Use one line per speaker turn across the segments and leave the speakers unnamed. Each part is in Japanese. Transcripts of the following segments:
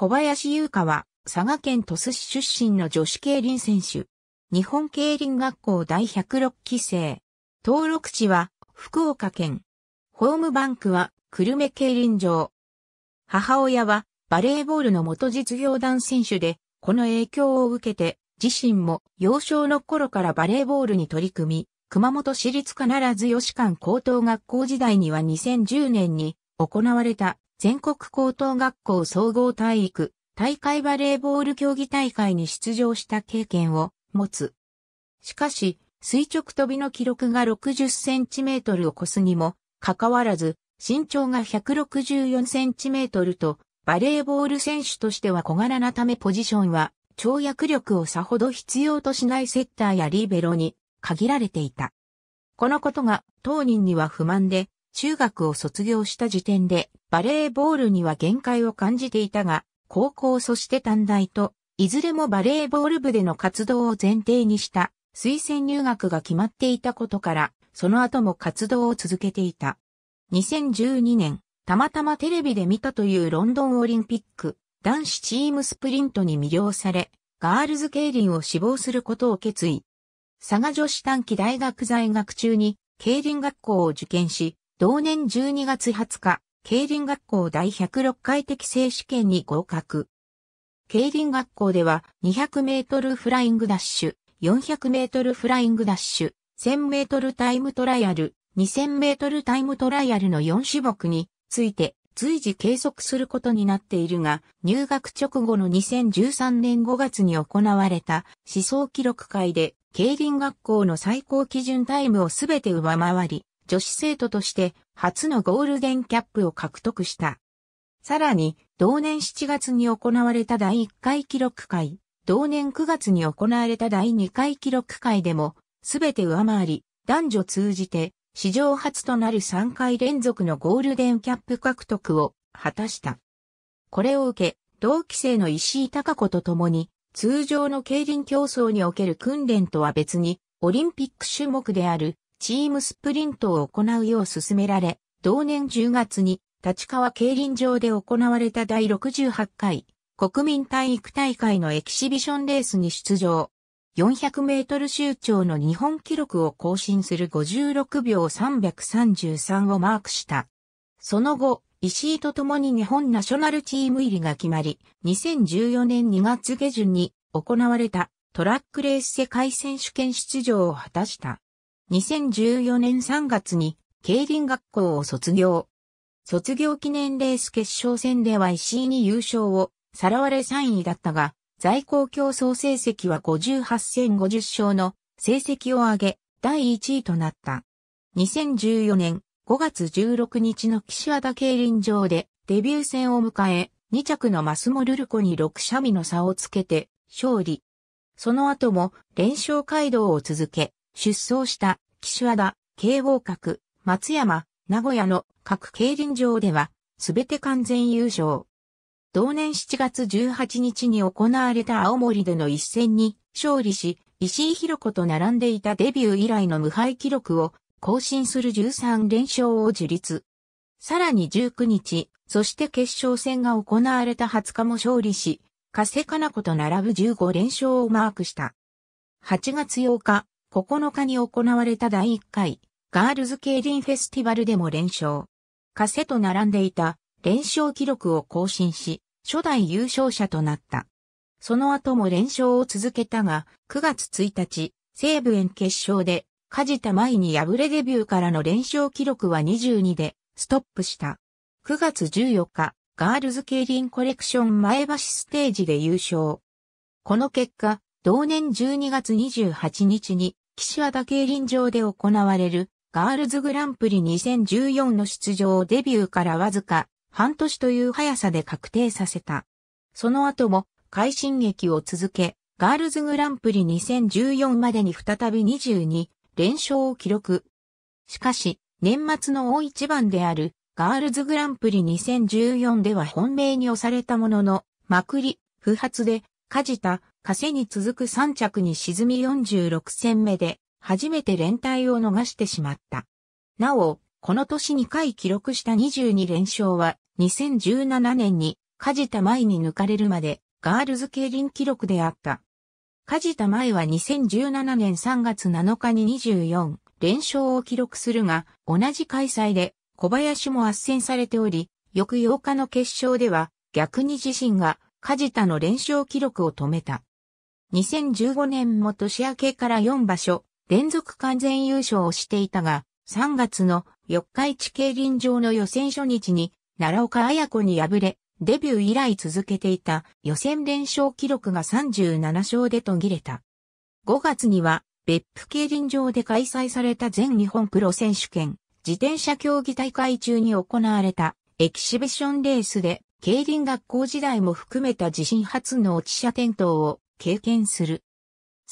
小林優香は、佐賀県鳥栖市出身の女子競輪選手。日本競輪学校第106期生。登録地は、福岡県。ホームバンクは、久留米競輪場。母親は、バレーボールの元実業団選手で、この影響を受けて、自身も幼少の頃からバレーボールに取り組み、熊本市立必ず吉間高等学校時代には2010年に行われた全国高等学校総合体育、大会バレーボール競技大会に出場した経験を持つ。しかし、垂直飛びの記録が60センチメートルを超すにも、かかわらず、身長が164センチメートルと、バレーボール選手としては小柄なためポジションは、跳躍力をさほど必要としないセッターやリーベロに限られていた。このことが当人には不満で、中学を卒業した時点でバレーボールには限界を感じていたが、高校そして短大と、いずれもバレーボール部での活動を前提にした推薦入学が決まっていたことから、その後も活動を続けていた。2012年、たまたまテレビで見たというロンドンオリンピック、男子チームスプリントに魅了され、ガールズ競輪を志望することを決意。佐賀女子短期大学在学中に、競輪学校を受験し、同年12月20日、競輪学校第106回適正試験に合格。競輪学校では200メートルフライングダッシュ、400メートルフライングダッシュ、1000メートルタイムトライアル、2000メートルタイムトライアルの4種目について随時計測することになっているが、入学直後の2013年5月に行われた思想記録会で、競輪学校の最高基準タイムをすべて上回り、女子生徒として初のゴールデンキャップを獲得した。さらに、同年7月に行われた第1回記録会、同年9月に行われた第2回記録会でも、すべて上回り、男女通じて、史上初となる3回連続のゴールデンキャップ獲得を果たした。これを受け、同期生の石井隆子と共に、通常の競輪競争における訓練とは別に、オリンピック種目であるチームスプリントを行うよう進められ、同年10月に立川競輪場で行われた第68回国民体育大会のエキシビションレースに出場。400メートル周長の日本記録を更新する56秒333をマークした。その後、石井と共に日本ナショナルチーム入りが決まり、2014年2月下旬に行われたトラックレース世界選手権出場を果たした。2014年3月に競輪学校を卒業。卒業記念レース決勝戦では石井に優勝を、さらわれ3位だったが、在校競争成績は58戦50勝の成績を上げ、第1位となった。2014年5月16日の岸和田競輪場でデビュー戦を迎え、2着のマスモルルコに6ャ身の差をつけて勝利。その後も連勝街道を続け、出走した岸和田、慶応閣、松山、名古屋の各競輪場では、すべて完全優勝。同年7月18日に行われた青森での一戦に勝利し、石井博子と並んでいたデビュー以来の無敗記録を更新する13連勝を樹立。さらに19日、そして決勝戦が行われた20日も勝利し、加瀬かな子と並ぶ15連勝をマークした。8月8日、9日に行われた第1回、ガールズケイリン・フェスティバルでも連勝。カセと並んでいた連勝記録を更新し、初代優勝者となった。その後も連勝を続けたが、9月1日、西武園決勝で、梶田舞に敗れデビューからの連勝記録は22で、ストップした。9月14日、ガールズケイリン・コレクション前橋ステージで優勝。この結果、同年12月28日に、岸和田競輪場で行われるガールズグランプリ2014の出場をデビューからわずか半年という速さで確定させた。その後も快進撃を続け、ガールズグランプリ2014までに再び22連勝を記録。しかし、年末の大一番であるガールズグランプリ2014では本命に押されたものの、まくり、不発で梶田、加瀬に続く3着に沈み46戦目で、初めて連帯を逃してしまった。なお、この年2回記録した22連勝は、2017年に、じた前に抜かれるまで、ガールズ競輪記録であった。じた前は2017年3月7日に24連勝を記録するが、同じ開催で小林も圧戦されており、翌8日の決勝では逆に自身が梶田の連勝記録を止めた。2015年も年明けから4場所、連続完全優勝をしていたが、3月の四日市競輪場の予選初日に、奈良岡綾子に敗れ、デビュー以来続けていた予選連勝記録が37勝で途切れた。5月には別府競輪場で開催された全日本プロ選手権自転車競技大会中に行われたエキシビションレースで競輪学校時代も含めた地震初の落ち車転倒を経験する。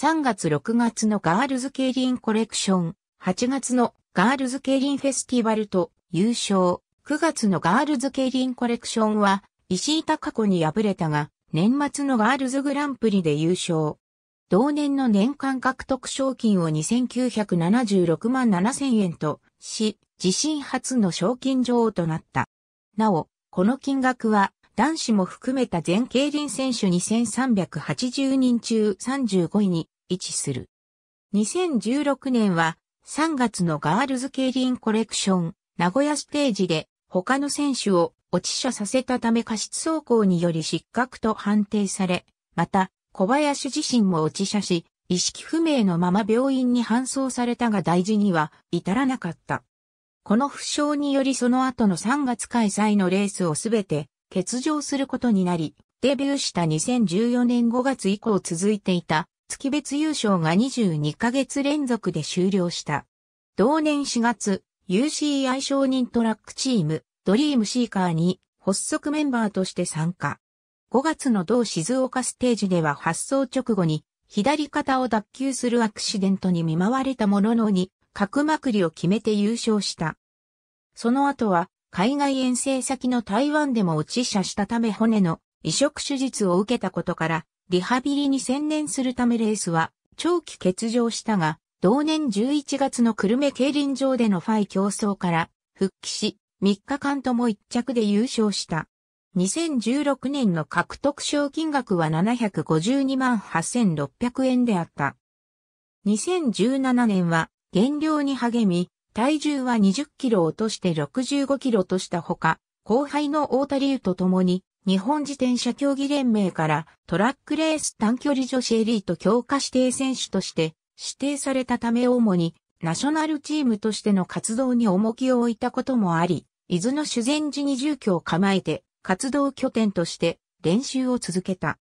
3月6月のガールズ競輪コレクション、8月のガールズ競輪フェスティバルと優勝、9月のガールズ競輪コレクションは石井隆子に敗れたが、年末のガールズグランプリで優勝。同年の年間獲得賞金を2976万7000円とし、自身初の賞金女王となった。なお、この金額は男子も含めた全競輪選手2380人中35位に位置する。2016年は3月のガールズ競輪コレクション名古屋ステージで他の選手を落ち車させたため過失走行により失格と判定され、また小林自身も落ち車し、意識不明のまま病院に搬送されたが大事には至らなかった。この負傷によりその後の3月開催のレースをすべて欠場することになり、デビューした2014年5月以降続いていた月別優勝が22ヶ月連続で終了した。同年4月、UCI 承認トラックチーム、ドリームシーカーに発足メンバーとして参加。5月の同静岡ステージでは発送直後に左肩を脱臼するアクシデントに見舞われたもののに角くりを決めて優勝した。その後は、海外遠征先の台湾でも落ち射したため骨の移植手術を受けたことから、リハビリに専念するためレースは長期欠場したが、同年11月の久留米競輪場でのファイ競争から復帰し、3日間とも1着で優勝した。2016年の獲得賞金額は752万8600円であった。2017年は減量に励み、体重は20キロ落として65キロとしたほか、後輩の大田龍と共に、日本自転車競技連盟からトラックレース短距離女子エリート強化指定選手として指定されたため主にナショナルチームとしての活動に重きを置いたこともあり、伊豆の修善寺に住居を構えて活動拠点として練習を続けた。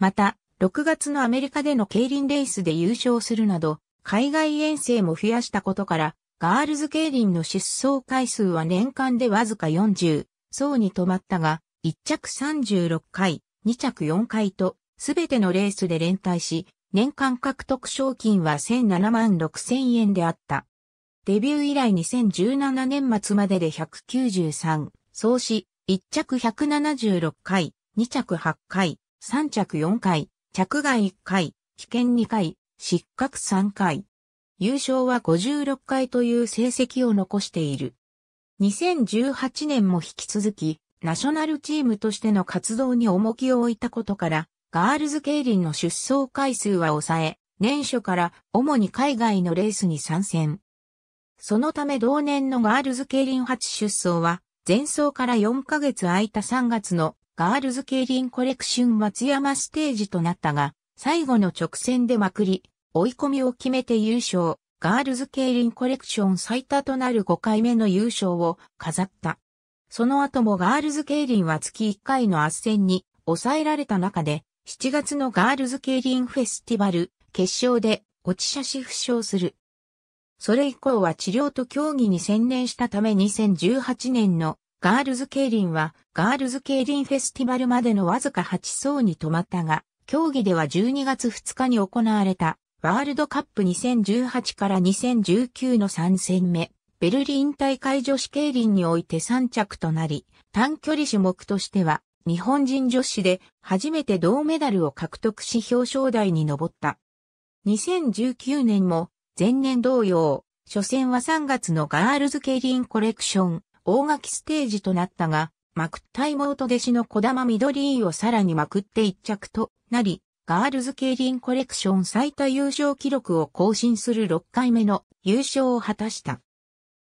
また、6月のアメリカでの競輪レースで優勝するなど、海外遠征も増やしたことから、ガールズ競輪の失踪回数は年間でわずか40、層に止まったが、1着36回、2着4回と、すべてのレースで連帯し、年間獲得賞金は1007万6千円であった。デビュー以来2017年末までで193、総し、1着176回、2着8回、3着4回、着外1回、危険2回、失格3回。優勝は56回という成績を残している。2018年も引き続き、ナショナルチームとしての活動に重きを置いたことから、ガールズ競輪の出走回数は抑え、年初から主に海外のレースに参戦。そのため同年のガールズ競輪初出走は、前走から4ヶ月空いた3月のガールズ競輪コレクション松山ステージとなったが、最後の直線でまくり、追い込みを決めて優勝、ガールズ競輪コレクション最多となる5回目の優勝を飾った。その後もガールズ競輪は月1回の圧戦に抑えられた中で、7月のガールズ競輪フェスティバル決勝で落ち写し負傷する。それ以降は治療と競技に専念したため2018年のガールズ競輪はガールズ競輪フェスティバルまでのわずか8層に止まったが、競技では12月2日に行われたワールドカップ2018から2019の3戦目、ベルリン大会女子競輪において3着となり、短距離種目としては日本人女子で初めて銅メダルを獲得し表彰台に上った。2019年も前年同様、初戦は3月のガールズ競輪コレクション大垣ステージとなったが、まくった妹弟子の小玉緑をさらにまくって一着となり、ガールズ競輪コレクション最多優勝記録を更新する6回目の優勝を果たした。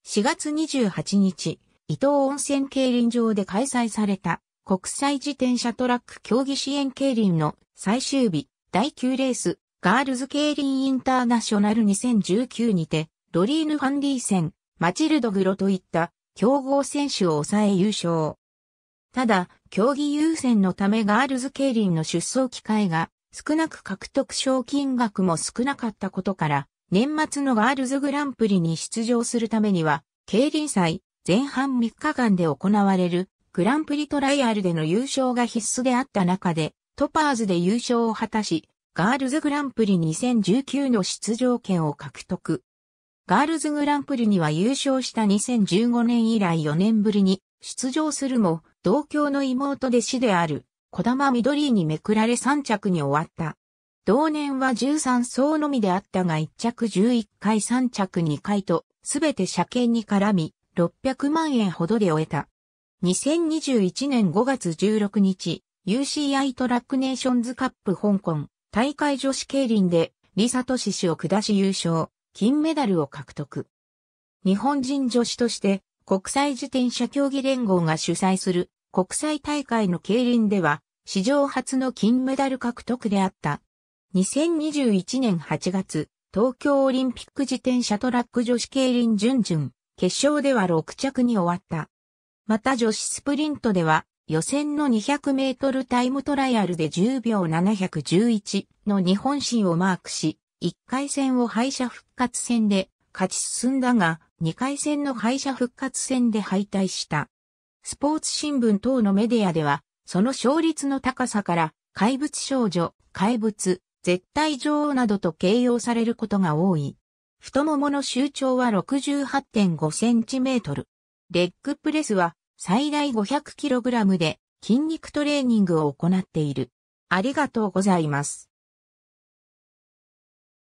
4月28日、伊東温泉競輪場で開催された国際自転車トラック競技支援競輪の最終日第9レースガールズ競輪インターナショナル2019にてドリーヌ・ファンディー戦、マチルド・グロといった競合選手を抑え優勝。ただ、競技優先のためガールズ競輪の出走機会が少なく獲得賞金額も少なかったことから、年末のガールズグランプリに出場するためには、競輪祭前半3日間で行われるグランプリトライアルでの優勝が必須であった中で、トパーズで優勝を果たし、ガールズグランプリ2019の出場権を獲得。ガールズグランプリには優勝した2015年以来4年ぶりに出場するも、同郷の妹弟子である、小玉緑にめくられ3着に終わった。同年は13層のみであったが1着11回3着2回と、すべて車検に絡み、600万円ほどで終えた。2021年5月16日、UCI トラックネーションズカップ香港大会女子競輪で、リサトシ氏を下し優勝、金メダルを獲得。日本人女子として国際自転車競技連合が主催する国際大会の競輪では史上初の金メダル獲得であった。2021年8月、東京オリンピック自転車トラック女子競輪準々、決勝では6着に終わった。また女子スプリントでは、予選の200メートルタイムトライアルで10秒711の日本新をマークし、1回戦を敗者復活戦で勝ち進んだが、2回戦の敗者復活戦で敗退した。スポーツ新聞等のメディアでは、その勝率の高さから、怪物少女、怪物、絶対女王などと形容されることが多い。太ももの周長は68.5センチメートル。レッグプレスは最大500キログラムで筋肉トレーニングを行っている。ありがとうございます。